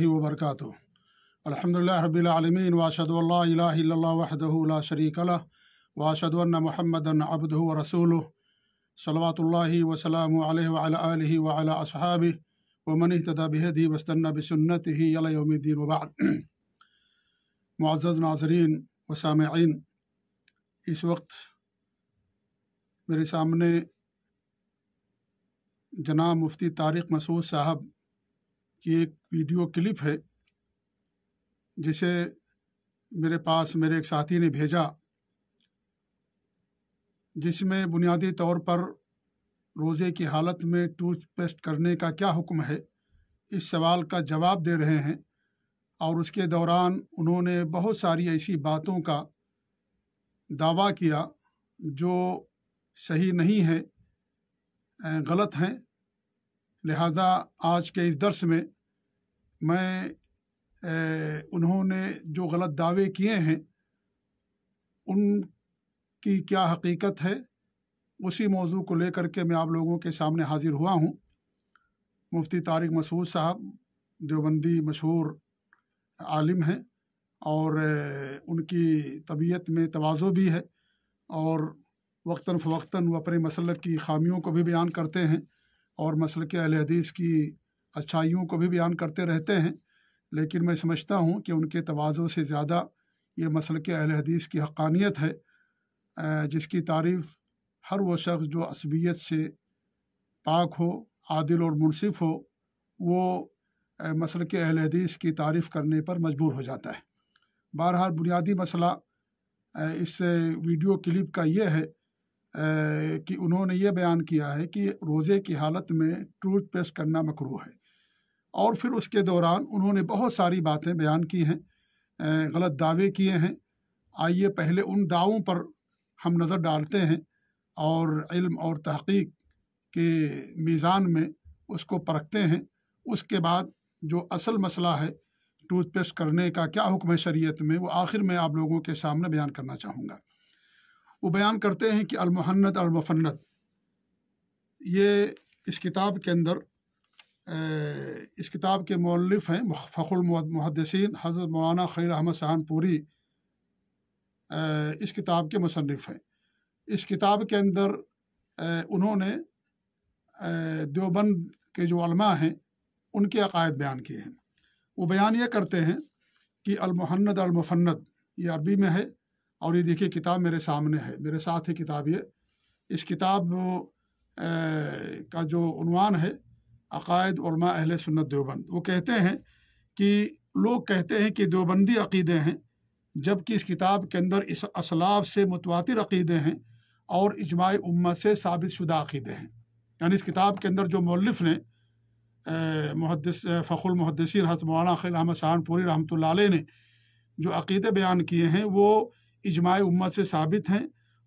وبركاته الحمد لله رب العالمين وأشهد أن لا إله إلا الله وحده لا شريك له وأشهد أن محمدا عبده ورسوله صلوات الله وسلامه عليه وعلى آله وعلى أصحابه ومن اهتدى بهدي واستنى بسنته إلى يوم الدين وبعد معزز ناظرين وسامعين اس وقت میرے سامنے جناب مفتی طارق مسعود صاحب की एक video clip है जिसे मेरे पास मेरे एक साथी ने भेजा जिसमें बुनियादी तौर पर रोज़े की हालत में टूथपेस्ट करने का क्या हुक्म है इस सवाल का जवाब दे रहे हैं और उसके दौरान उन्होंने बहुत सारी ऐसी बातों का दावा किया जो सही नहीं है गलत हैं लिहाजा आज के इस दरस में मैं ए, उन्होंने जो गलत दावे किए हैं उनकी क्या हकीकत है उसी मौजू को लेकर के मैं आप लोगों के सामने हाजिर हुआ हूँ मुफ्ती तारिक मसूद साहब देवबंदी मशहूर आलिम हैं और उनकी तबीयत में तोज़ो भी है और वक्ता फ़वक्ता वो अपने मसल की खामियों को भी बयान करते हैं और मसल के अहल हदीस की अच्छाइयों को भी बयान करते रहते हैं लेकिन मैं समझता हूँ कि उनके तोज़ों से ज़्यादा ये मसल के अहल हदीस की हक़ानियत है जिसकी तारीफ़ हर वो शख्स जो असबियत से पाक हो आदिल और मुनसिफ हो वो मसल के अहल हदीस की तारीफ़ करने पर मजबूर हो जाता है बहरहाल बुनियादी मसला इस वीडियो क्लिप का ये है कि उन्होंने ये बयान किया है कि रोज़े की हालत में टूथ पेस्ट करना मकरू है और फिर उसके दौरान उन्होंने बहुत सारी बातें बयान की हैं गलत दावे किए हैं आइए पहले उन दावों पर हम नज़र डालते हैं और इल्म और तहकीक के मीज़ान में उसको परखते हैं उसके बाद जो असल मसला है टूथपेस्ट करने का क्या हुक्म है शरीयत में वो आखिर में आप लोगों के सामने बयान करना चाहूँगा वो बयान करते हैं कि अलमहन्नत अलमफन्नत ये इस किताब के अंदर इस किताब के मौलफ हैं फ़खुलमहदसिन हज़रत मौलाना खैर अहमद सहानपुरी इस किताब के मुसनफ़ हैं इस किताब के अंदर उन्होंने देवबंद के जो अलमा हैं उनके अकायद बयान किए हैं वो बयान ये करते हैं कि अलमहन्नत अलमफन्नत ये अरबी में है और ये देखिए किताब मेरे सामने है मेरे साथ ही किताब ये इस किताब का जो उनवान है अकायद उलमा अहले सुन्नत देवबंद वो कहते हैं कि लोग कहते हैं कि देवबंदी अकीदे हैं जबकि इस किताब के अंदर इस असलाब से मुतवातिर अकीदे हैं और इजमाय उम्मत से साबित शुदा अकीदे हैं यानी इस किताब के अंदर जो मौलफ ने मुहदस फ़खुल मुहदसिन हज मौलाना खिल अहमद सहानपुरी रहमत ने जो अकीदे बयान किए हैं वो इजमाय उम्मत से साबित हैं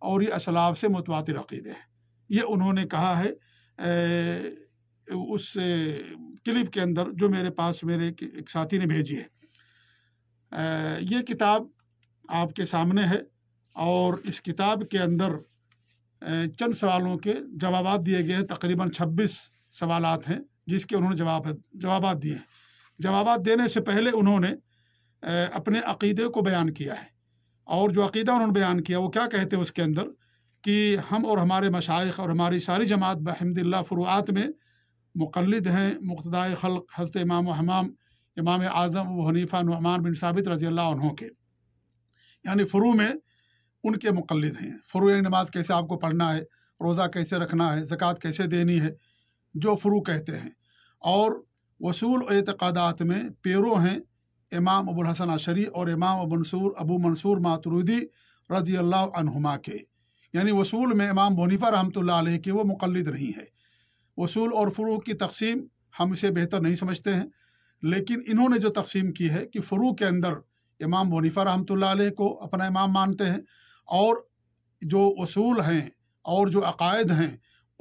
और ये असलाब से मुतवातिर अकीदे हैं ये उन्होंने कहा है ए, उस क्लिप के अंदर जो मेरे पास मेरे एक साथी ने भेजी है ये किताब आपके सामने है और इस किताब के अंदर चंद सवालों के जवाब दिए गए हैं तकरीबन 26 सवाल हैं जिसके उन्होंने जवाब जवाब दिए हैं जवाब देने से पहले उन्होंने अपने अकीदे को बयान किया है और जो अकीदा उन्होंने बयान किया वो क्या कहते हैं उसके अंदर कि हम और हमारे मशाइ और हमारी सारी जमात बहमदिल्ला फ़ुरुआत में मुकलद हैं मुख्तदाय ख़ल हजरत इमाम हमाम इमाम आज़म हनीफ़ा नुमान बिन साबित रज़ी अल्लाह के यानी फ़ुरू में उनके मुकलद हैं फ़ुरू नमाज कैसे आपको पढ़ना है रोज़ा कैसे रखना है ज़क़़त कैसे देनी है जो फ़ुरू कहते हैं और वसूल अतकदात में पैरों हैं इमाम अबुल हसन अशरी और इमाम अबू मंसूर अबू मंसूर मातरूदी रजी अल्लाह के यानी वसूल में इमाम बनीफ़ा रहमत ला के वो मुखलद नहीं है वसूल और फ़रू की तकसीम हम इसे बेहतर नहीं समझते हैं लेकिन इन्होंने जो तकसीम की है कि फ़रू के अंदर इमाम बनीफ़ा रहमत ला को अपना इमाम मानते हैं और जो असूल हैं और जो अकायद हैं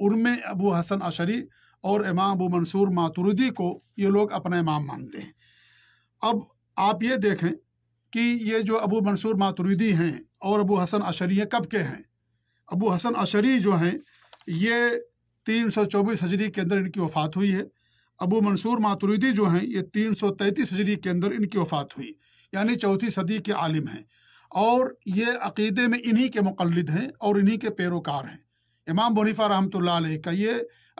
उनमें अबू हसन अशरी और इमाम अबू मंसूर मातुरुदी को ये लोग अपना इमाम मानते हैं अब आप ये देखें कि ये जो अबू मंसूर मातुरीदी हैं और अबू हसन अशरी हैं कब के हैं अबू हसन अशरी जो हैं ये तीन सौ चौबीस हजरी के अंदर इनकी वफ़ात हुई है अबू मंसूर मातुरीदी जो हैं ये तीन सौ तैंतीस हजरी के अंदर इनकी वफ़ात हुई यानी चौथी सदी के आलिम हैं और ये अकीदे में इन्हीं के मुकलद हैं और इन्हीं के पैरोकार हैं इमाम बनीफ़ा रहमत का ये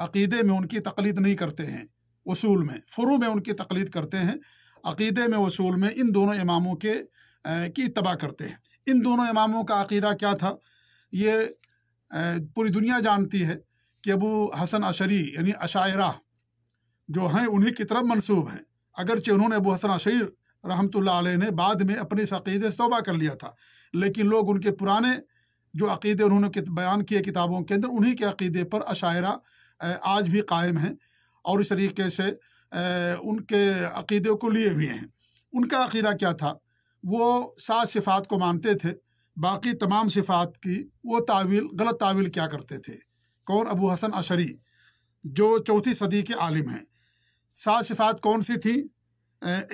अकीदे में उनकी तकलीद नहीं करते हैं उसूल में फ़ुरू में उनकी तकलीद करते हैं अक़ीदे में वसूल में इन दोनों इमामों के की तबाह करते हैं इन दोनों इमामों का अक़ीदा क्या था ये पूरी दुनिया जानती है कि अबू हसन अशरी यानी अशायरा जो हैं उन्हीं की तरफ मनसूब हैं अगरचे उन्होंने अबू हसन अशरी रहमत ने बाद में अपने इस अक़ीदे से तोबा कर लिया था लेकिन लोग उनके पुराने जो अक़ीदे उन्होंने बयान किए किताबों के अंदर उन्हीं के अक़ीदे पर अशायरा आज भी कायम हैं और इस तरीके से उनके अकीदे को लिए हुए हैं उनका अकीदा क्या था वो सात सिफ़ात को मानते थे बाकी तमाम सिफ़ात की वो तावील गलत तावील क्या करते थे कौन अबू हसन अशरी जो चौथी सदी के आलिम हैं सात सिफ़ात कौन सी थी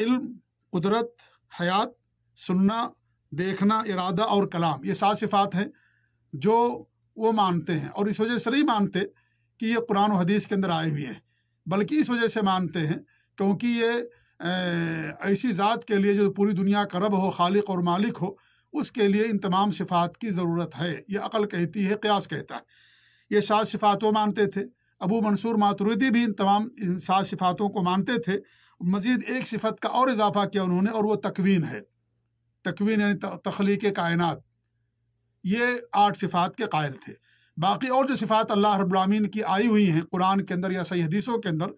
इल्म कुदरत हयात सुनना देखना इरादा और कलाम ये सात सिफ़ात हैं जो वो मानते हैं और इस वजह से नहीं मानते कि ये कुरान हदीस के अंदर आए हुए हैं बल्कि इस वजह से मानते हैं क्योंकि ये ऐसी ज़ात के लिए जो पूरी दुनिया का रब हो खालिक और मालिक हो उसके लिए इन तमाम सिफात की ज़रूरत है ये अकल कहती है क्यास कहता है ये सात सिफात मानते थे अबू मंसूर मातुरदी भी इन तमाम इन सात सिफातों को मानते थे मज़ीद एक सिफत का और इजाफा किया उन्होंने और वह तकवीन है तकवीन यानी तख्लीक कायनत ये आठ सिफात के कायल थे बाकी और जो सिफ़ात अल्लाह रबीन की आई हुई हैं कुरान के अंदर या सही हदीसों के अंदर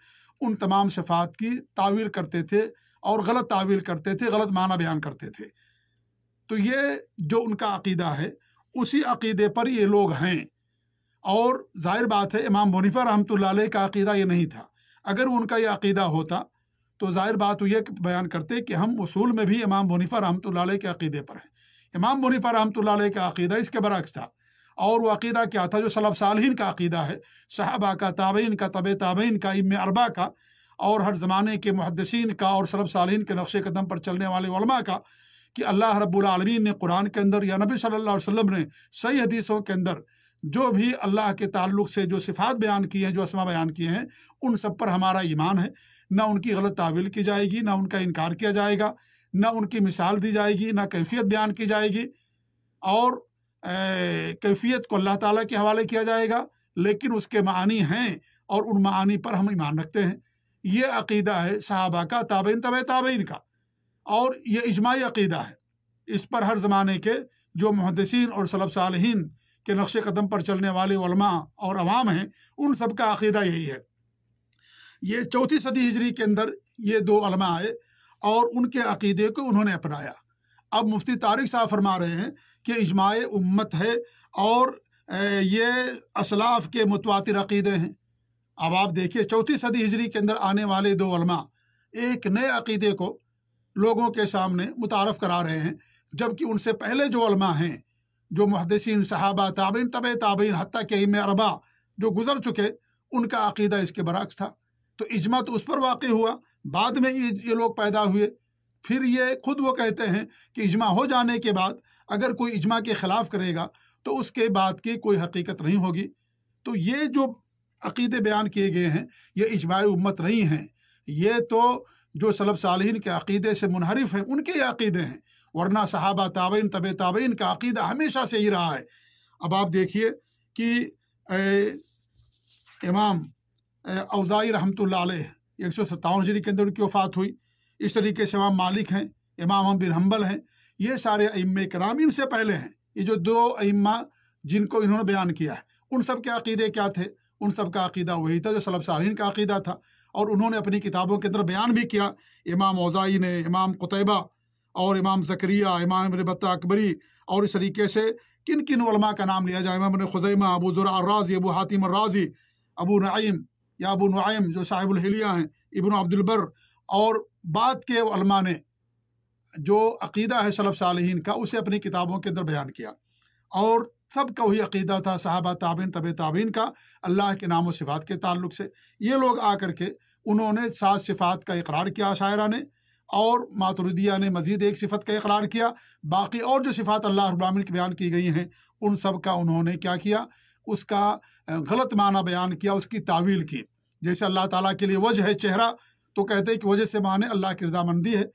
उन तमाम सिफ़ात की तावील करते थे और गलत तावील करते थे गलत माना बयान करते थे तो ये जो उनका अकीदा है उसी अकीदे पर ये लोग हैं और जाहिर बात है इमाम मुनीफ़ा रहमत का अकीदा ये नहीं था अगर उनका यह अकीदा होता तो ज़ाहिर बात ये बयान करते कि हम उसूल में भी इमाम मुनीफ़ा रहमत के अकीदे पर हैं इमाम मुनीफ़ा रहमत का अकीदा इसके बरक्स था और वो अकीदा क्या था जो सलब सालहीन का अकीदा है साहबा का ताबीन का तब ताबीन का इम अरबा का और हर ज़माने के मुहदसिन का और सलब सालहीन के नक्श कदम पर चलने वाले वलमा का कि अल्लाह रबालमीन ने कुरान के अंदर या नबी सल्ला अलैहि ने सही हदीसों के अंदर जो भी अल्लाह के ताल्लुक से जो सिफात बयान किए हैं जो असमा बयान किए हैं उन सब पर हमारा ईमान है ना उनकी गलत तावील की जाएगी ना उनका इनकार किया जाएगा ना उनकी मिसाल दी जाएगी ना कैफियत बयान की जाएगी और कैफियत को अल्लाह ताला के हवाले किया जाएगा लेकिन उसके मानी हैं और उन मानी पर हम ईमान रखते हैं ये अकीदा है साहबा का ताबेन तब ताबेन का और ये इजमाही अकीदा है इस पर हर ज़माने के जो मुहदसिन और सलब साल के नक्श कदम पर चलने वाले वलमा और अवाम हैं उन सब का अकीदा यही है ये चौथी सदी हिजरी के अंदर ये दो आए और उनके अकीदे को उन्होंने अपनाया अब मुफ्ती तारिक साहब फरमा रहे हैं कि इजमाय उम्मत है और ये असलाफ के मुतवातिर अकीदे हैं अब आप देखिए चौथी सदी हिजरी के अंदर आने वाले दो एक नए अकीदे को लोगों के सामने मुतारफ़ करा रहे हैं जबकि उनसे पहले जो हैं जो मुहदसिन सहाबा ताबिन तब ताबिन हती के इम अरबा जो गुजर चुके उनका अकीदा इसके बरक्स था तो इजमा तो उस पर वाक़ हुआ बाद में ये लोग पैदा हुए फिर ये खुद वो कहते हैं कि इजमा हो जाने के बाद अगर कोई इजमा के ख़िलाफ़ करेगा तो उसके बाद की कोई हकीकत नहीं होगी तो ये जो अकीदे बयान किए गए हैं ये इजमा उम्मत नहीं हैं ये तो जो सलब सालीन के अकीदे से मुनहरफ हैं उनके अकीदे हैं वरना सहाबा ताबीन तब ताबीन का अकीदा हमेशा से ही रहा है अब आप देखिए कि इमाम अवज़ाई रहमत एक सौ सत्तावन के अंदर उनकी वफ़ात हुई इस तरीके से इमाम मालिक हैं इमाम हम बिन हम्बल हैं ये सारे इम कराम इनसे पहले हैं ये जो दो अम्मा जिनको इन्होंने बयान किया है उन सब के अकीदे क्या थे उन सब का अकीदा वही था जो सलब सालीन का अकीदा था और उन्होंने अपनी किताबों के अंदर बयान भी किया इमाम ओजाई ने इमाम कुतैबा और इमाम जकरिया इमाम रबत अकबरी और इस तरीके से किन किन वलमा का नाम लिया जाए इमाम खुजैमा अबू राजी अबू हातिम राज़ी अबू नईम या अबू नईम जो साहिबुलहलिया हैं इबन अब्दुलबर और बाद के वलमा ने जो अकीदा है शलफ़ सालहीन का उसे अपनी किताबों के अंदर बयान किया और सब का वही अकीदा था साहबा ताबिन तब ताबिन का अल्लाह के नाम सिफ़ात के ताल्लुक से ये लोग आकर के उन्होंने सात सिफ़ात का इकरार किया शायरा ने और मातरुदिया ने मज़ीद एक सिफत का इकरार किया बाकी और जो सिफ़ात अल्लाह रबामिन की बयान की गई हैं उन सब का उन्होंने क्या किया उसका गलत माना बयान किया उसकी तावील की जैसे अल्लाह ताली के लिए वजह है चेहरा तो कहते हैं कि वजह से माने अल्लाह की रजामंदी है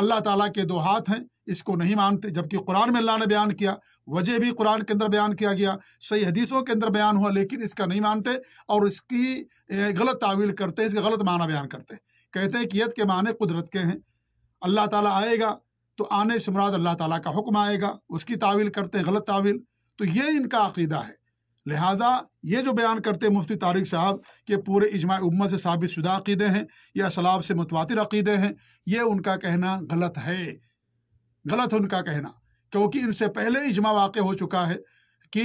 अल्लाह ताला के दो हाथ हैं इसको नहीं मानते जबकि कुरान में अल्लाह ने बयान किया वजह भी कुरान के अंदर बयान किया गया सही हदीसों के अंदर बयान हुआ लेकिन इसका नहीं मानते और इसकी गलत तावील करते हैं इसका गलत माना बयान करते कहते हैं कि यद के माने कुदरत के हैं अल्लाह ताला आएगा तो आने से मुराद अल्लाह ताला का हुक्म आएगा उसकी तावील करते हैं गलत तावील तो ये इनका अकीदा है लिहाजा ये जो बयान करते मुफ्ती तारिक साहब के पूरे इजमा उम्म से साबित शुदा अकीदे हैं या सलाब से मुतवा अकीदे हैं ये उनका कहना गलत है गलत है उनका कहना क्योंकि इनसे पहले इजमा वाक़ हो चुका है कि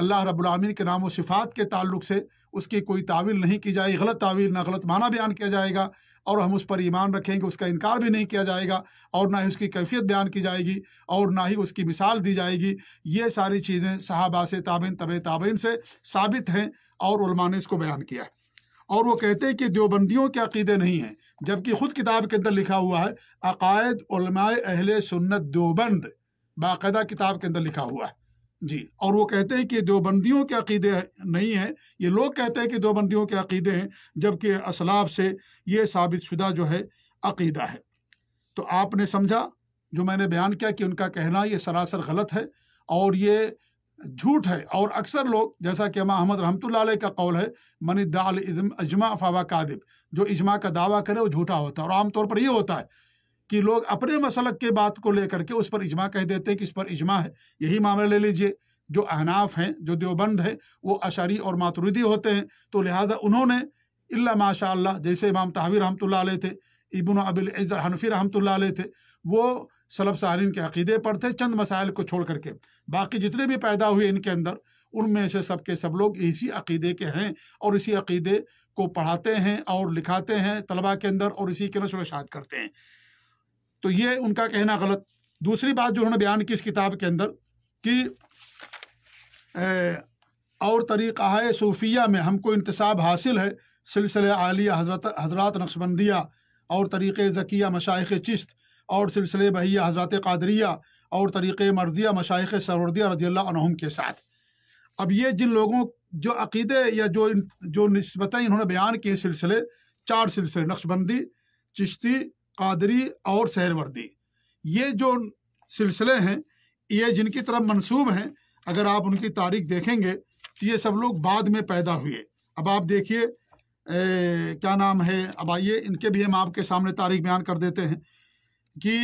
अल्लाह रबीन के नाम व सिफ़ात के ताल्लुक से उसकी कोई तावील नहीं की जाएगी गलत तावील ना गलत माना बयान किया जाएगा और हम उस पर ईमान रखेंगे उसका इनकार भी नहीं किया जाएगा और ना ही उसकी कैफियत बयान की जाएगी और ना ही उसकी मिसाल दी जाएगी ये सारी चीज़ें साहबा से ताबिन तब ताबिन से साबित हैं और ने इसको बयान किया है और वो कहते हैं कि देवबंदियों के अकीदे नहीं हैं जबकि ख़ुद किताब के अंदर लिखा हुआ है अकायद अहल सुन्नत देवबंद बाकायदा किताब के अंदर लिखा हुआ है जी और वो कहते हैं कि देवबंदियों के अकीदे नहीं हैं ये लोग कहते हैं कि देवबंदियों के अकीदे हैं जबकि असलाब से ये साबित शुदा जो है अकीदा है तो आपने समझा जो मैंने बयान किया कि उनका कहना ये सरासर गलत है और ये झूठ है और अक्सर लोग जैसा कि महमद अहमद रहमत का कौल है मनी दाल अजमा फावा कादिब जो इजमा का दावा करे वो झूठा होता है और आमतौर पर ये होता है कि लोग अपने मसलक के बात को लेकर के उस पर इजमा कह देते हैं कि इस पर इजमा है यही मामला ले लीजिए जो अहनाफ हैं जो देवबंद हैं वो अशारी और मातरुदी होते हैं तो लिहाजा उन्होंने इल्ला माशा जैसे इमाम तहवी रहमत थे इबन अबिल हनफी रहमत थे वो सलब सारीन के अकीदे पर थे चंद मसाइल को छोड़ करके बाकी जितने भी पैदा हुए इनके अंदर उनमें से सब के सब लोग इसी अकीदे के हैं और इसी अकीदे को पढ़ाते हैं और लिखाते हैं तलबा के अंदर और इसी के नशोशात करते हैं तो ये उनका कहना गलत दूसरी बात जो उन्होंने बयान की इस किताब के अंदर कि ए, और तरीक़ा है सूफिया में हमको इंतसाब हासिल है सिलसिले आलिया हजरत हजरत नक्शबंदिया और तरीक़ ज़किया मशाइ चिश्त और सिलसिले बहिया हजरत कादरिया और तरीक़ मर्जिया मशाइ सरदिया रजील अनहम के साथ अब ये जिन लोगों जो अक़ीदे या जो जो नस्बतें इन्होंने बयान किए सिलसिले चार सिलसिले नक्शबंदी चिश्ती कादरी और सैरवर्दी ये जो सिलसिले हैं ये जिनकी तरफ मंसूब हैं अगर आप उनकी तारीख देखेंगे तो ये सब लोग बाद में पैदा हुए अब आप देखिए क्या नाम है अब आइए इनके भी हम आपके सामने तारीख बयान कर देते हैं कि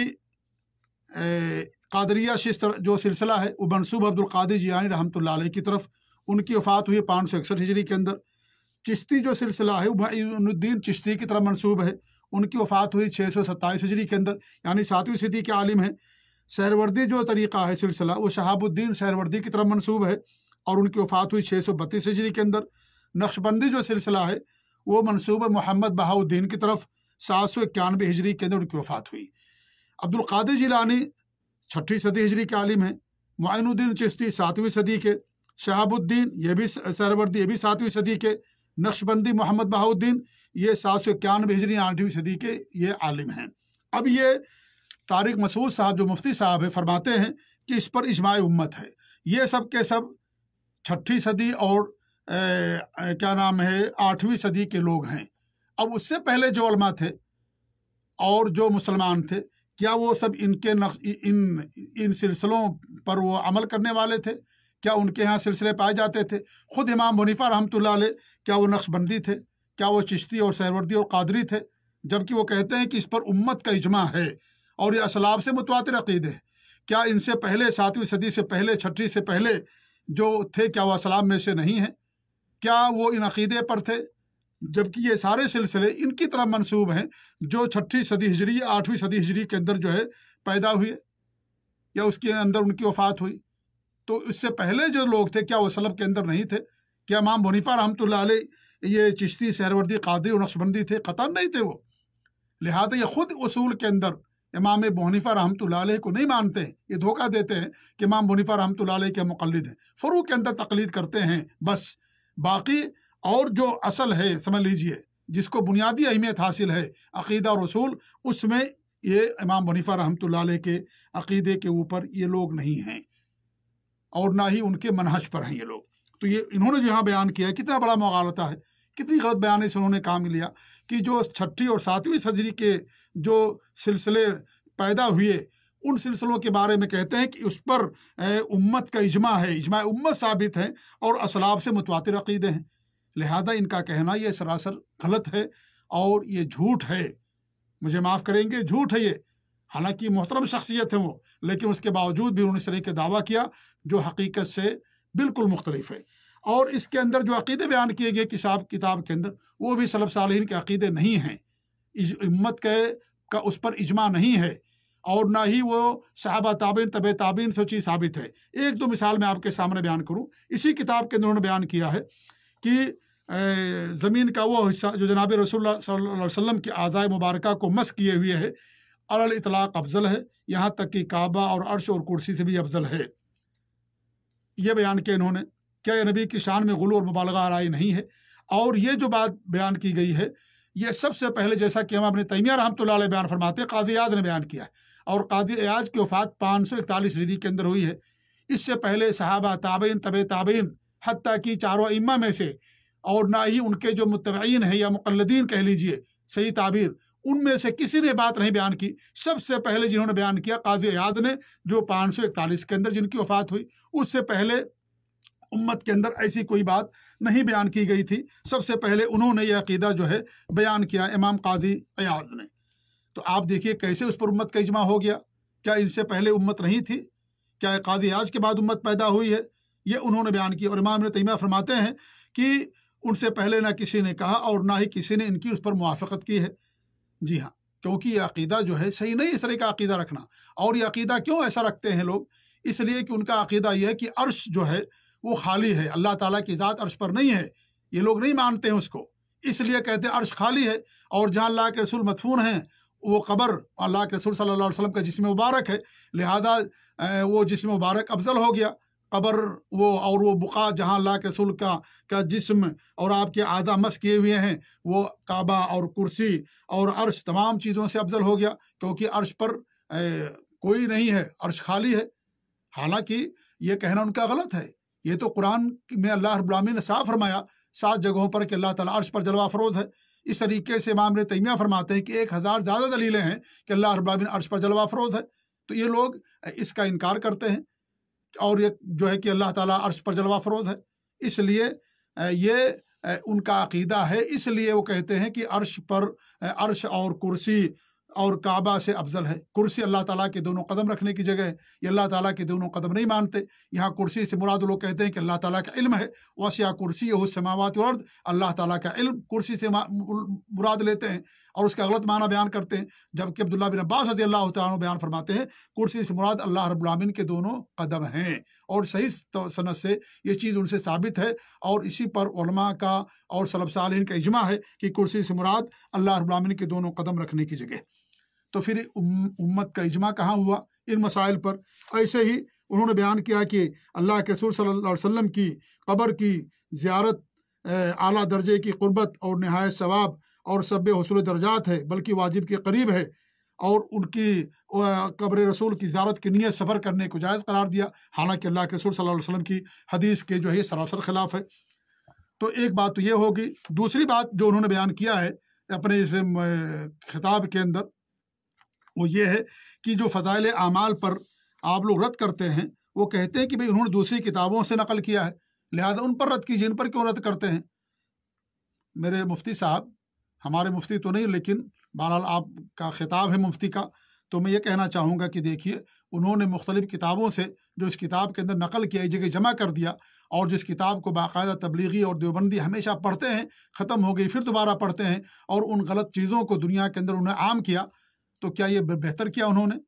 ए, कादरिया शिस्तर जो सिलसिला है वो मनसूब अब्दुल कादिर जियानी रहमत की तरफ उनकी वफ़ात हुई पाँच सौ इकसठ हिजरी के अंदर चिश्ती जो सिलसिला है वह ईनुद्दीन चिश्ती की तरफ मनसूब है उनकी वफात हुई छः सौ सत्ताईस हिजरी के अंदर यानी सातवीं सदी के आलिम हैं सैरवर्दी जो तरीक़ा है सिलसिला वो शहाबुद्दीन सैरवर्दी की तरफ मनसूब है और उनकी वफात हुई छः सौ बत्तीस हिजरी के अंदर नक्शबंदी जो सिलसिला है वो मनसूब मोहम्मद बहाउद्दीन की तरफ सात सौ इक्यानवे हिजरी के अंदर उनकी वफात हुई अब्दुल्कादिर जिलानी छठी सदी हिजरी के आलिम हैं मायनुद्दीन चिश्ती सातवीं सदी के शहाबुद्दीन ये भी सैरवर्दी ये भी सातवीं सदी के नक्शबंदी मोहम्मद बहाउद्दीन ये सात सौ इक्यानवे हिजरी आठवीं सदी के ये आलिम हैं अब ये तारिक मसूद साहब जो मुफ्ती साहब है फरमाते हैं कि इस पर इजमा उम्मत है ये सब के सब छठी सदी और ए, क्या नाम है आठवीं सदी के लोग हैं अब उससे पहले जो अलमा थे और जो मुसलमान थे क्या वो सब इनके नक्श इन इन सिलसिलों पर वो अमल करने वाले थे क्या उनके यहाँ सिलसिले पाए जाते थे खुद इमाम मुनीफ़ा रहमत क्या वो नक्शबंदी थे क्या वो चिश्ती और सरवर्दी और कादरी थे जबकि वो कहते हैं कि इस पर उम्मत का इजमा है और ये असलाब से मुतवातर अकीदे हैं क्या इनसे पहले सातवीं सदी से पहले छठी से पहले जो थे क्या वह असलाब में से नहीं हैं क्या वो इन अकीदे पर थे जबकि ये सारे सिलसिले इनकी तरह मनसूब हैं जो छठी सदी हिजरी आठवीं सदी हिजरी के अंदर जो है पैदा हुए या उसके अंदर उनकी वफात हुई तो इससे पहले जो लोग थे क्या वो सलब के अंदर नहीं थे क्या माम बनीफा रहमत लाई ये चिश्ती सहरवर्दी कादरी और नक्शबंदी थे कतान नहीं थे वो लिहाजा ये ख़ुद उसूल के अंदर इमाम बनीफ़ा रहमत को नहीं मानते हैं ये धोखा देते हैं कि इमाम बनीफ़ा रहमत के मुखलद हैं फ़रू के अंदर तकलीद करते हैं बस बाकी और जो असल है समझ लीजिए जिसको बुनियादी अहमियत हासिल है अकीदा और रसूल उसमें ये इमाम बनीफ़ा रहमत के अकीदे के ऊपर ये लोग नहीं हैं और ना ही उनके मनहज पर हैं ये लोग तो ये इन्होंने जो यहाँ बयान किया है कितना बड़ा मगालता है कितनी गलत बयानी से उन्होंने काम लिया कि जो छठी और सातवीं सदरी के जो सिलसिले पैदा हुए उन सिलसिलों के बारे में कहते हैं कि उस पर उम्मत का इजमा है इजमा उम्मत साबित है और असलाब से मुतवातिर अकीदे हैं लिहाजा इनका कहना ये सरासर गलत है और ये झूठ है मुझे माफ़ करेंगे झूठ है ये हालांकि मोहतरम शख्सियत है वो लेकिन उसके बावजूद भी उन्होंने इस तरह के दावा किया जो हकीकत से बिल्कुल मुख्तलिफ है और इसके अंदर जो अकीदे बयान किए गए किसाब किताब के अंदर वो भी सलब साल के अकीदे नहीं हैं इम्मत के का उस पर इजमा नहीं है और ना ही वो साहबा ताबिन तब ताबिन से चीज़ साबित है एक दो मिसाल मैं आपके सामने बयान करूँ इसी किताब के अंदर उन्होंने बयान किया है कि ज़मीन का वो हिस्सा जो जनाब रसोल्ला वसम के आज़ाय मुबारक को मस किए हुए है अल इतलाक़ अफजल है यहाँ तक कि काबा और अर्श और कुर्सी से भी अफजल है ये बयान किया इन्होंने क्या नबी की शान में गुल और मुबालगा आरई नहीं है और ये जो बात बयान की गई है ये सबसे पहले जैसा कि हम अपने तैमिया रहमत बयान फरमाते हैं काजी ने बयान किया है और काज़ी एयाज की वफात पाँच सौ इकतालीस हिजरी के अंदर हुई है इससे पहले सहाबा ताबेन तब ताबीन हती कि चारों इमा में से और ना ही उनके जो मुतवीन है या मुकलदीन कह लीजिए सही ताबीर उनमें से किसी ने बात नहीं बयान की सबसे पहले जिन्होंने बयान किया काजी याद ने जो पाँच सौ इकतालीस के अंदर जिनकी वफात हुई उससे पहले उम्मत के अंदर ऐसी कोई बात नहीं बयान की गई थी सबसे पहले उन्होंने यह अकीदा जो है बयान किया इमाम काजी अयाज ने तो आप देखिए कैसे उस पर उम्मत का इजमा हो गया क्या इनसे पहले उम्मत नहीं थी क्या काजी अयाज के बाद उम्मत पैदा हुई है ये उन्होंने बयान किया और इमाम तयमा फरमाते हैं कि उनसे पहले ना किसी ने कहा और ना ही किसी ने इनकी उस पर मुआफ़त की है जी हाँ क्योंकि ये अकीदा जो है सही नहीं इस तरह का अकीदा रखना और ये अकीदा क्यों ऐसा रखते हैं लोग इसलिए कि उनका अकीदा यह है कि अर्श जो है वो खाली है अल्लाह ताला की ज़ात अर्श पर नहीं है ये लोग नहीं मानते हैं उसको इसलिए कहते हैं अर्श खाली है और जहाँ अल्लाह के रसूल मथफून हैं वो कबर अल्लाह के रसूल सल्ला वसलम का जिसम मुबारक है लिहाजा वो जिसम मुबारक अफजल हो गया कबर वो और वो बुका जहाँ अल्लाह के रसूल का का जिसम और आपके आधा मस किए हुए हैं वो काबा और कुर्सी और अर्श तमाम चीज़ों से अफजल हो गया क्योंकि अर्श पर ए, कोई नहीं है अर्श खाली है हालांकि ये कहना उनका गलत है ये तो कुरान में अल्लाह रबालमी ने साफ फरमाया सात जगहों पर कि अल्लाह ताला अर्श पर जलवा फरोज है इस तरीके से इमाम तैमिया फरमाते हैं कि एक हज़ार ज़्यादा दलीलें हैं कि अल्लाह रबालमीन अर्श पर जलवा फरोज है तो ये लोग इसका इनकार करते हैं और ये जो है कि अल्लाह ताला अर्श पर जलवा फरोज है इसलिए ये उनका अकीदा है इसलिए वो कहते हैं कि अर्श पर अर्श और कुर्सी और काबा से अफजल है कुर्सी अल्लाह ताला के दोनों कदम रखने की जगह है ये अल्लाह ताला के दोनों कदम नहीं मानते यहाँ कुर्सी से मुराद लोग कहते हैं कि अल्लाह ताला का इल्म है वसिया कुर्सी हो समावत वर्द अल्लाह ताला का इल्म कुर्सी से मुराद लेते हैं और उसका गलत माना बयान करते हैं जबकि अब्दुल्ला बिन अब्बास रजी अल्लाह तन बयान फरमाते हैं कुर्सी से मुराद अल्लाह रबालमीन के दोनों कदम हैं और सही तो सनत से ये चीज़ उनसे साबित है और इसी पर का और सलब सालिन का इजमा है कि कुर्सी से मुराद अल्लाह रबालमीन के दोनों कदम रखने की जगह तो फिर उम्मत का इजमा कहाँ हुआ इन मसाइल पर ऐसे ही उन्होंने बयान किया कि अल्लाह के रसूल सल्लल्लाहु अलैहि वसल्लम की कब्र की ज़्यारत आला दर्जे की कुर्बत और नहायत सवाब और सब हसूल दर्जात है बल्कि वाजिब के करीब है और उनकी कब्र रसूल की ज्यारत की नीयत सफ़र करने को जायज़ करार दिया हालांकि अल्लाह के रसूल सल्लल्लाहु अलैहि वसल्लम की हदीस के जो है सरासर खिलाफ है तो एक बात तो ये होगी दूसरी बात जो उन्होंने बयान किया है अपने इस खिताब के अंदर वो ये है कि जो फ़जाइल अमाल पर आप लोग रद्द करते हैं वो कहते हैं कि भाई उन्होंने दूसरी किताबों से नकल किया है लिहाजा उन पर रद्द कीजिए इन पर क्यों रद्द करते हैं मेरे मुफ्ती साहब हमारे मुफ्ती तो नहीं लेकिन बहरहाल आपका खिताब है मुफ्ती का तो मैं ये कहना चाहूँगा कि देखिए उन्होंने मुख्तलिफ किताबों से जो इस किताब के अंदर नकल किया एक जगह जमा कर दिया और जिस किताब को बाकायदा तबलीगी और देवबंदी हमेशा पढ़ते हैं ख़त्म हो गई फिर दोबारा पढ़ते हैं और उन गलत चीज़ों को दुनिया के अंदर उन्हें आम किया तो क्या ये बेहतर किया उन्होंने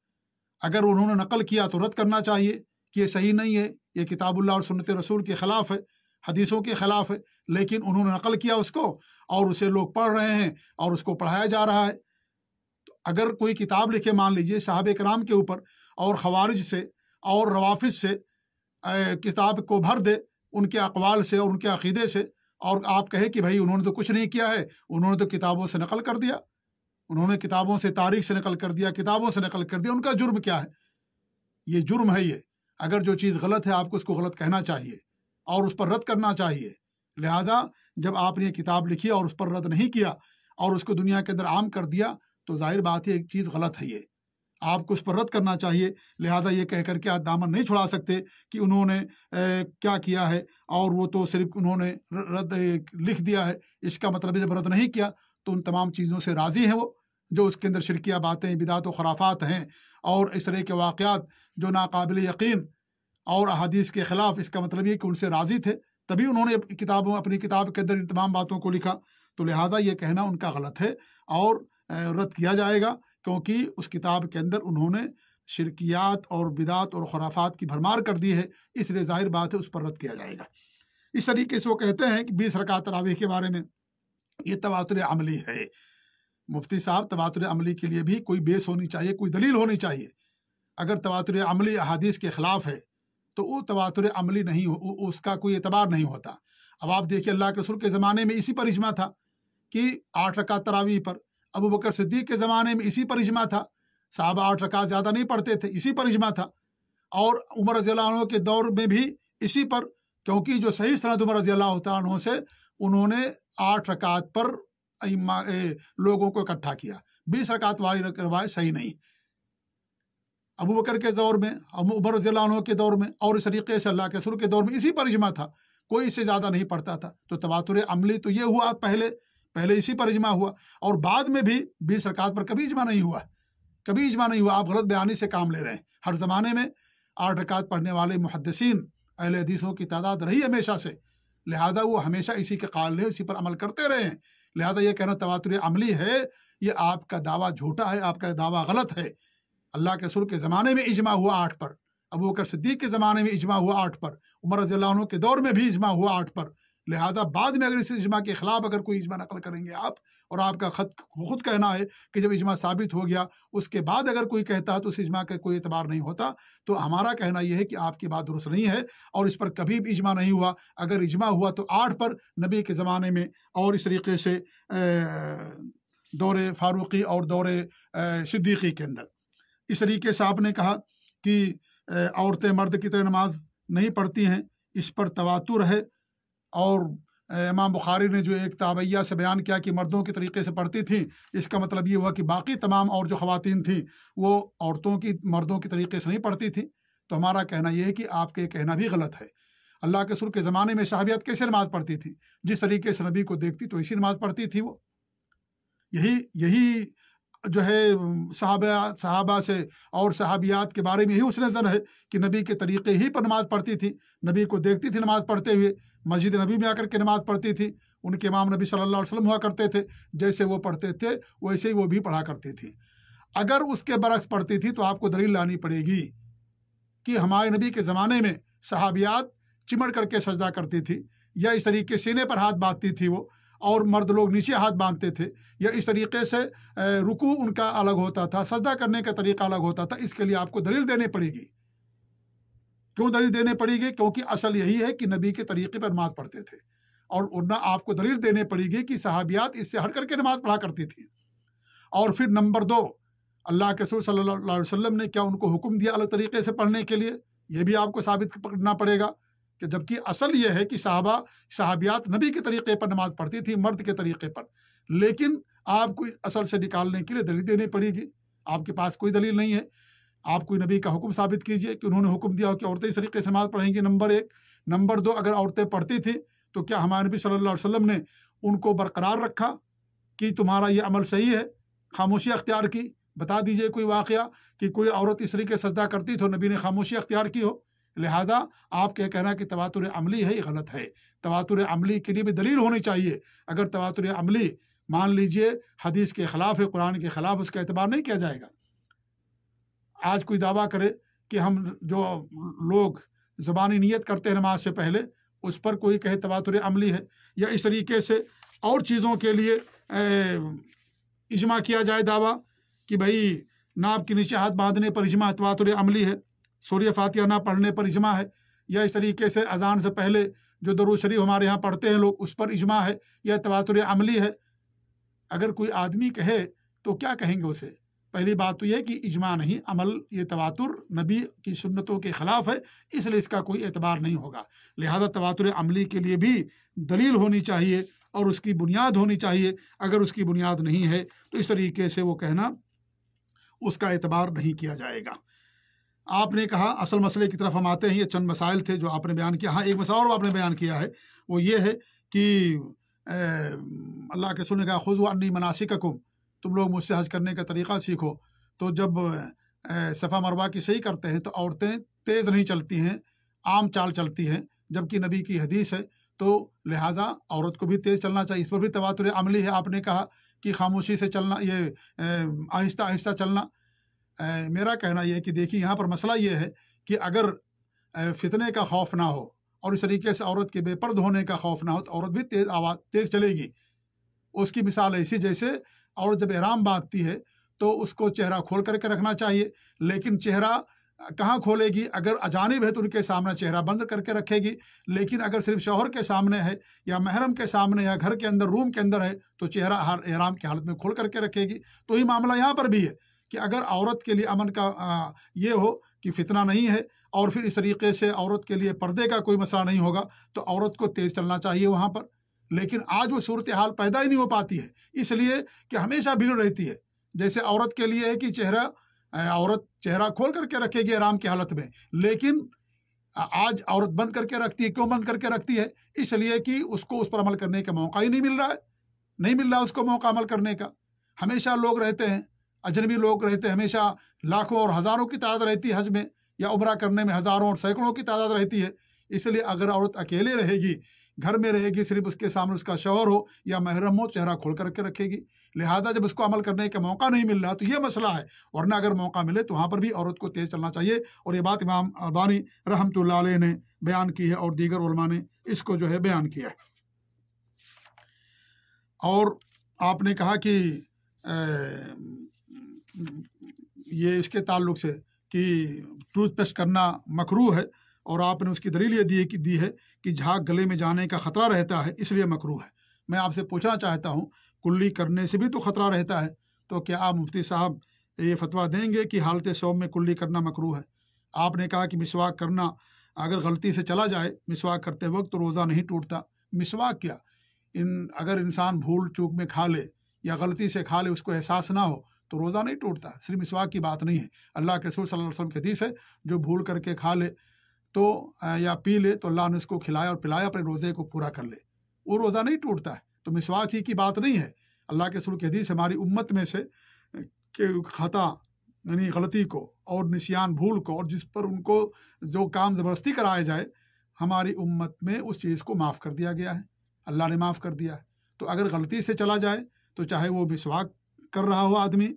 अगर उन्होंने नकल किया तो रद्द करना चाहिए कि ये सही नहीं है ये किताबुल्ला और सुनत रसूल के ख़िलाफ़ है हदीसों के ख़िलाफ़ है लेकिन उन्होंने नकल किया उसको और उसे लोग पढ़ रहे हैं और उसको पढ़ाया जा रहा है तो अगर कोई किताब लिखे मान लीजिए साहब कराम के ऊपर और खवारिज से और रवाफिज से किताब को भर दे उनके अकवाल से और उनके अकीदे से और आप कहे कि भाई उन्होंने तो कुछ नहीं किया है उन्होंने तो किताबों से नकल कर दिया उन्होंने किताबों से तारीख से नकल कर दिया किताबों से नकल कर दिया उनका जुर्म क्या है ये जुर्म है ये अगर जो चीज़ गलत है आपको उसको गलत कहना चाहिए और उस पर रद्द करना चाहिए लिहाजा जब आपने ये किताब लिखी और उस पर रद्द नहीं किया और उसको दुनिया के अंदर आम कर दिया तो जाहिर बात है एक चीज़ गलत है ये आपको उस पर रद्द करना चाहिए लिहाजा ये कह करके आप दामन नहीं छुड़ा सकते कि उन्होंने ए, क्या किया है और वो तो सिर्फ उन्होंने रद्द लिख दिया है इसका मतलब जब रद्द नहीं किया तो उन तमाम चीज़ों से राज़ी हैं वो जो उसके अंदर शिरकिया बातें बिदात व खराफात हैं और इस तरह के वाक़ात जो नाकबिल यकीन और अहदीस के ख़िलाफ़ इसका मतलब ये कि उनसे राज़ी थे तभी उन्होंने किताबों अपनी किताब के अंदर इन तमाम बातों को लिखा तो लिहाजा ये कहना उनका गलत है और रद्द किया जाएगा क्योंकि उस किताब के अंदर उन्होंने शिरकियात और बिदात और खुराफात की भरमार कर दी है इसलिए जाहिर बात है उस पर रद्द किया जाएगा इस तरीके से वो कहते हैं कि बीस रकात तरावी के बारे में ये तवातुर अमली है मुफ्ती साहब तवातुर अमली के लिए भी कोई बेस होनी चाहिए कोई दलील होनी चाहिए अगर तवातुर अमली अहादीस के ख़िलाफ़ है तो वो तवातुर अमली नहीं हो उसका कोई एतबार नहीं होता अब आप देखिए अल्लाह के रसूल के ज़माने में इसी पर इजमा था कि आठ रकात तरावी पर अबू बकर सिद्दीक के ज़माने में इसी पर इजमा था साहब आठ रकात ज़्यादा नहीं पढ़ते थे इसी पर इजमा था और उमर रजील्ला के दौर में भी इसी पर क्योंकि जो सही सनत उमर रजील्ला से उन्होंने आठ रकात पर लोगों को इकट्ठा किया बीस रकात वाली रवाय सही नहीं अबू बकर के दौर में उमर रजील्ला के दौर में और इस तरीके से अल्लाह के सुर के दौर में इसी पर इजमा था कोई इससे ज़्यादा नहीं पढ़ता था तो तबातुर अमली तो ये हुआ पहले पहले इसी पर इजमा हुआ और बाद में भी बीस रकात पर कभी इजमा नहीं हुआ कभी इजमा नहीं हुआ आप गलत बयानी से काम ले रहे हैं हर ज़माने में आठ रकात पढ़ने वाले मुहदसिन अहले हदीसों की तादाद रही हमेशा से लिहाजा वो हमेशा इसी के काल ने इसी पर अमल करते रहे हैं लिहाजा ये कहना तवातुर अमली है ये आपका दावा झूठा है आपका दावा गलत है अल्लाह के रसूल के ज़माने में इजमा हुआ आठ पर अबू बकर सिद्दीक के ज़माने में इजमा हुआ आठ पर उमर रजील्ला के दौर में भी इजमा हुआ आठ पर लिहाजा बाद में अगर इस इजमा के खिलाफ अगर कोई इजमा नकल करेंगे आप और आपका खत खुद कहना है कि जब इजमा साबित हो गया उसके बाद अगर कोई कहता है तो उस इजमा का कोई एतबार नहीं होता तो हमारा कहना यह है कि आपकी बात दुरुस्त नहीं है और इस पर कभी भी इजमा नहीं हुआ अगर इजमा हुआ तो आठ पर नबी के ज़माने में और इस तरीके से दौरे फारूकी और दौरे सिद्दीकी के अंदर इस तरीके से आपने कहा कि औरतें मर्द की तरह नमाज नहीं पढ़ती हैं इस पर तवातुर है और इमाम बुखारी ने जो एक ताबैया से बयान किया कि मर्दों के तरीके से पढ़ती थी इसका मतलब ये हुआ कि बाकी तमाम और जो ख़वान थी वो औरतों की मर्दों के तरीके से नहीं पढ़ती थी तो हमारा कहना यह है कि आपके कहना भी गलत है अल्लाह के सुर के ज़माने में शहाबियत कैसे नमाज पढ़ती थी जिस तरीके से नबी को देखती तो ऐसी नमाज पढ़ती थी वो यही यही जो है सहाबा सहाबा से और साहबियात के बारे में ही उसने जन है कि नबी के तरीके ही पर नमाज पढ़ती थी नबी को देखती थी नमाज पढ़ते हुए मस्जिद नबी में आकर के नमाज़ पढ़ती थी उनके इमाम नबी सल्लल्लाहु अलैहि वसल्लम हुआ करते थे जैसे वो पढ़ते थे वैसे ही वो भी पढ़ा करती थी अगर उसके बरक्स पढ़ती थी तो आपको दलील लानी पड़ेगी कि हमारे नबी के ज़माने में सहाबियात चिमड़ करके सजदा करती थी या इस तरीके सीने पर हाथ बांधती थी वो और मर्द लोग नीचे हाथ बांधते थे या इस तरीके से रुकू उनका अलग होता था सजदा करने का तरीका अलग होता था इसके लिए आपको दलील देनी पड़ेगी क्यों दलील देने पड़ेगी क्योंकि असल यही है कि नबी के तरीके पर नमाज पढ़ते थे और वरना आपको दलील देने पड़ेगी कि सहाबियात इससे हट करके नमाज पढ़ा करती थी और फिर नंबर दो अल्लाह के रसूल सल्लल्लाहु अलैहि वसल्लम ने क्या उनको हुक्म दिया अलग तरीके से पढ़ने के लिए यह भी आपको साबित करना पड़ेगा कि जबकि असल यह है कि साहबा साहबियात नबी के तरीके पर नमाज पढ़ती थी मर्द के तरीके पर लेकिन आपको इस असल से निकालने के लिए दलील देनी पड़ेगी आपके पास कोई दलील नहीं है आप कोई नबी का हुक्म साबित कीजिए कि उन्होंने हुक्म दिया हो कि औरतें इस तरीके से नमाज पढ़ेंगी नंबर एक नंबर दो अगर औरतें पढ़ती थी तो क्या हमारे नबी सल्लल्लाहु अलैहि वसल्लम ने उनको बरकरार रखा कि तुम्हारा ये अमल सही है खामोशी अख्तियार की बता दीजिए कोई वाक़ कि कोई औरत इस तरीके सजदा करती तो नबी ने खामोशी अख्तियार की हो लिहाजा आपके कहना कि तवातुर अमली है ये गलत है तवातुर अमली के लिए भी दलील होनी चाहिए अगर तवातुर अमली मान लीजिए हदीस के खिलाफ है कुरान के खिलाफ उसका एतबार नहीं किया जाएगा आज कोई दावा करे कि हम जो लोग ज़बानी नीयत करते हैं नमाज से पहले उस पर कोई कहे तबातुर अमली है या इस तरीके से और चीज़ों के लिए इजमा किया जाए दावा कि भाई नाप के नीचे हाथ बांधने पर इजमा तबातुर अमली है सूर्य फातिया ना पढ़ने पर इजमा है या इस तरीके से अजान से पहले जो दरू शरीफ हमारे यहाँ पढ़ते हैं लोग उस पर इजमा है या तबातुर अमली है अगर कोई आदमी कहे तो क्या कहेंगे उसे पहली बात तो यह कि इजमा नहीं अमल ये तवातुर नबी की सुन्नतों के ख़िलाफ़ है इसलिए इसका कोई एतबार नहीं होगा लिहाजा तवातुर अमली के लिए भी दलील होनी चाहिए और उसकी बुनियाद होनी चाहिए अगर उसकी बुनियाद नहीं है तो इस तरीके से वो कहना उसका एतबार नहीं किया जाएगा आपने कहा असल मसले की तरफ हम आते हैं ये चंद मसाइल थे जो आपने बयान किया हाँ एक मसला और आपने बयान किया है वो ये है कि अल्लाह के सुन का खुद अन्नी मनासिक तुम लोग मुझसे हज करने का तरीक़ा सीखो तो जब सफ़ा मरवा की सही करते हैं तो औरतें तेज़ नहीं चलती हैं आम चाल चलती हैं जबकि नबी की हदीस है तो लिहाजा औरत को भी तेज़ चलना चाहिए इस पर भी तवातुर अमली है आपने कहा कि खामोशी से चलना ये आहिस्ता आहिस्ता चलना ए, मेरा कहना यह कि देखिए यहाँ पर मसला ये है कि अगर फितने का खौफ ना हो और इस तरीके से औरत के बेपर्द होने का खौफ ना हो तो औरत भी तेज़ आवाज़ तेज़ चलेगी उसकी मिसाल ऐसी जैसे और जब एहराम बांधती है तो उसको चेहरा खोल करके रखना चाहिए लेकिन चेहरा कहाँ खोलेगी अगर अजानब है तो उनके सामने चेहरा बंद करके रखेगी लेकिन अगर सिर्फ शोहर के सामने है या महरम के सामने या घर के अंदर रूम के अंदर है तो चेहरा हर एहराम की हालत में खोल करके रखेगी तो ये मामला यहाँ पर भी है कि अगर औरत के लिए अमन का ये हो कि फितना नहीं है और फिर इस तरीके से औरत के लिए पर्दे का कोई मसला नहीं होगा तो औरत को तेज़ चलना चाहिए वहाँ पर लेकिन आज वो सूरत हाल पैदा ही नहीं हो पाती है इसलिए कि हमेशा भीड़ रहती है जैसे औरत के लिए है कि चेहरा औरत चेहरा खोल करके रखेगी आराम की हालत में लेकिन आज औरत बंद करके रखती है क्यों बंद करके रखती है इसलिए कि उसको उस पर अमल करने का मौका ही नहीं मिल रहा है नहीं मिल रहा उसको मौका अमल करने का हमेशा लोग रहते हैं अजनबी लोग रहते हैं हमेशा लाखों और हज़ारों की तादाद रहती है हज में या उम्र करने में हज़ारों और सैकड़ों की तादाद रहती है इसलिए अगर औरत अकेले रहेगी घर में रहेगी सिर्फ उसके सामने उसका शोहर हो या महरम हो चेहरा खोल करके रखेगी लिहाजा जब उसको अमल करने का मौका नहीं मिल रहा तो ये मसला है वरना अगर मौका मिले तो वहाँ पर भी औरत को तेज़ चलना चाहिए और ये बात इमाम अबानी रहमत ने बयान की है और दीगर ने इसको जो है बयान किया है और आपने कहा कि ये इसके ताल्लुक से कि टूथपेस्ट करना मकरू है और आपने उसकी दलील ये दी कि दी है कि झाग गले में जाने का खतरा रहता है इसलिए मकरू है मैं आपसे पूछना चाहता हूँ कुल्ली करने से भी तो खतरा रहता है तो क्या आप मुफ्ती साहब ये फतवा देंगे कि हालत शोब में कुल्ली करना मकरू है आपने कहा कि मिसवाक करना अगर गलती से चला जाए मिसवाक करते वक्त तो रोज़ा नहीं टूटता मिसवाक क्या इन अगर इंसान भूल चूक में खा ले या गलती से खा ले उसको एहसास ना हो तो रोज़ा नहीं टूटता सिर्फ मिसवाक की बात नहीं है अल्लाह के रसूल सल्लल्लाहु अलैहि वसल्लम के हदीस है जो भूल करके खा ले तो या पी ले तो अल्लाह ने उसको खिलाया और पिलाया अपने रोज़े को पूरा कर ले वो रोज़ा नहीं टूटता है तो मिसवाक ही की बात नहीं है अल्लाह के सुल के हदीस हमारी उम्मत में से के खता यानी गलती को और निशान भूल को और जिस पर उनको जो काम ज़बरदस्ती कराया जाए हमारी उम्मत में उस चीज़ को माफ़ कर दिया गया है अल्लाह ने माफ़ कर दिया है तो अगर गलती से चला जाए तो चाहे वो मिसवाक कर रहा हो आदमी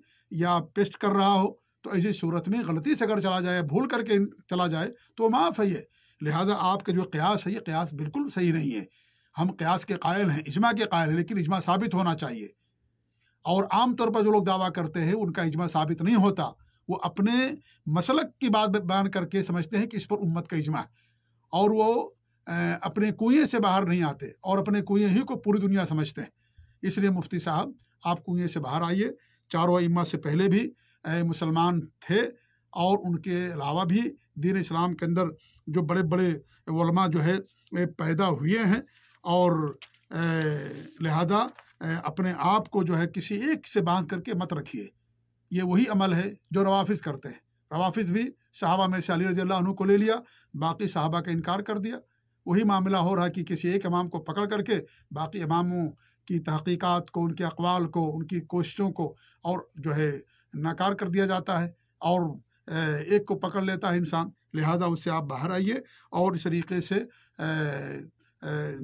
या पेस्ट कर रहा हो तो ऐसी सूरत में गलती से अगर चला जाए भूल करके चला जाए तो माफ़ है ये लिहाजा आपका जो क्यास है ये क्यास बिल्कुल सही नहीं है हम क्यास के कायल हैं इजमा के कायल हैं लेकिन इजमा साबित होना चाहिए और आम तौर पर जो लोग दावा करते हैं उनका इजमा साबित नहीं होता वो अपने मसलक की बात बयान करके समझते हैं कि इस पर उम्मत का इजमा है और वो अपने कुएँ से बाहर नहीं आते और अपने कुएँ ही को पूरी दुनिया समझते हैं इसलिए मुफ्ती साहब आप कुएँ से बाहर आइए चारों इमा से पहले भी मुसलमान थे और उनके अलावा भी दीन इस्लाम के अंदर जो बड़े बड़े वलमा जो है पैदा हुए हैं और लिहाजा अपने आप को जो है किसी एक से बांध करके मत रखिए ये वही अमल है जो रवाफिज करते हैं रवाफिज भी साहबा में से अली रजी को ले लिया बाकी साहबा का इनकार कर दिया वही मामला हो रहा है कि किसी एक इमाम को पकड़ करके बाकी इमामों की तहकीक़ात को उनके अकवाल को उनकी कोशिशों को और जो है नकार कर दिया जाता है और एक को पकड़ लेता है इंसान लिहाजा उससे आप बाहर आइए और इस तरीके से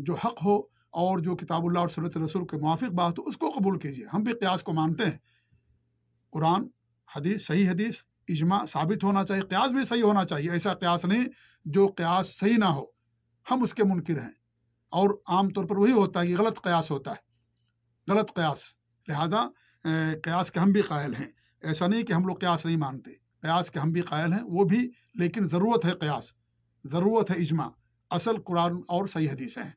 जो हक हो और जो किताबुल्ला और सरत रसूल के मुआफ़ बात हो उसको कबूल कीजिए हम भी क्यास को मानते हैं कुरान हदीस सही हदीस इजमा साबित होना चाहिए क्यास भी सही होना चाहिए ऐसा क्यास नहीं जो क्यास सही ना हो हम उसके मुनकर हैं और आम तौर पर वही होता है कि गलत क्यास होता है गलत क्यास लिहाजा क्यास के हम भी कायल हैं ऐसा नहीं कि हम लोग कयास नहीं मानते कयास के हम भी कायल हैं वो भी लेकिन ज़रूरत है कयास ज़रूरत है इजमा असल कुरान और सही हदीसें हैं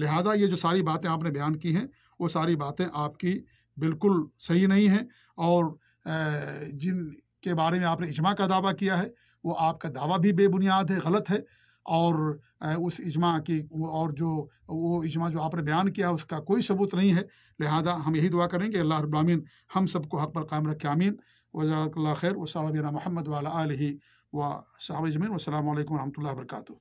लिहाजा ये जो सारी बातें आपने बयान की हैं वो सारी बातें आपकी बिल्कुल सही नहीं हैं और जिन के बारे में आपने इजमा का दावा किया है वो आपका दावा भी बेबुनियाद है गलत है और उस इजमा की और जो वो इजमा जो आपने बयान किया उसका कोई सबूत नहीं है लिहाजा हम यही दुआ करेंगे अल्लाह रबामीन हम सबको हक पर कायम रखे आमीन वजाक खैर वसाबीना महमद वाल व साहब वाहबिन वसलम वरम्ह वर्का